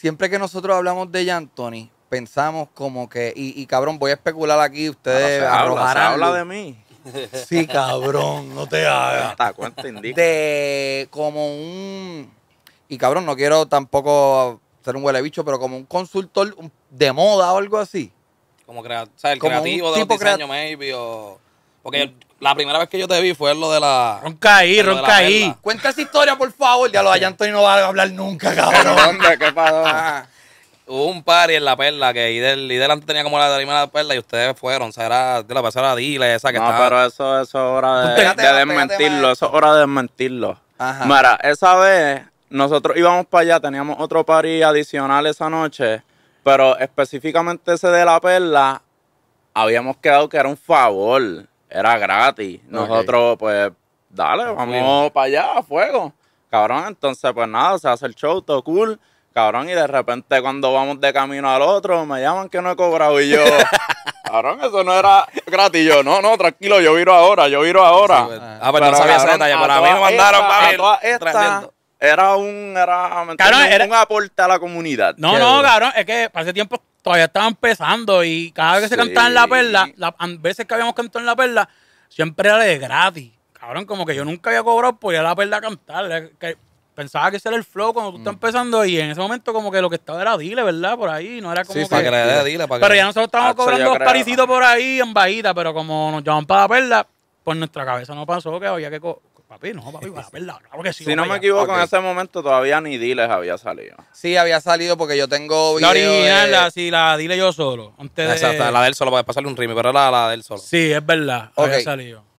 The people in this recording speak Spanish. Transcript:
siempre que nosotros hablamos de Jan Tony, pensamos como que, y, y, cabrón, voy a especular aquí, ustedes Habla, de mí. Sí, cabrón, no te hagas. De como un. Y cabrón, no quiero tampoco ser un huele pero como un consultor de moda o algo así. Como, el creativo de los diseños, maybe, o. Porque mm la primera vez que yo te vi fue lo de la. Roncaí, Roncaí. ronca Cuenta esa historia, por favor. Ya lo de y no va a hablar nunca, cabrón. ¿Dónde? ¿Qué pasó? Hubo un party en la perla que Idel, y delante tenía como la primera de la perla y ustedes fueron. O sea, era de la pasada Dile, esa que no, pero eso, eso es hora de, desmentirlo. Eso es hora de desmentirlo. Mira, esa vez nosotros íbamos para allá, teníamos otro party adicional esa noche, pero específicamente ese de la perla habíamos quedado que era un favor era gratis. Nosotros, pues, dale, vamos para allá, a fuego. Cabrón, entonces, pues nada, se hace el show, todo cool. Cabrón, y de repente cuando vamos de camino al otro, me llaman que no he cobrado y yo. Cabrón, eso no era gratis. Yo, no, no, tranquilo, yo viro ahora, yo viro ahora. Pues. ah, pues, pero, no sabía esa detalle. Para mí me mandaron, para mí. Era un, era, aporte a la comunidad. No, no, cabrón, es que para ese tiempo todavía estaba empezando y cada vez que se cantaba en la perla, las veces que habíamos cantado en la perla, siempre era de gratis. Cabrón, como que yo nunca había cobrado por ir a la perla a cantar. Que pensaba que ese era el flow cuando tú estás mm. empezando y en ese momento como que lo que estaba era dile, ¿verdad? Por ahí, no era como sí, que... para que dile. Para pero ya nosotros estábamos ah, cobrando dos por ahí en bajita, pero como nos llamaban para la perla, pues nuestra cabeza no pasó que había que... Si no me equivoco, en ese momento todavía ni Diles había salido. Sí, había salido porque yo tengo La original, la, sí, la dile yo solo. Antes de- Exacto, la del solo, para pasarle un rime, pero era la, la del solo. Sí, es verdad. Había salido.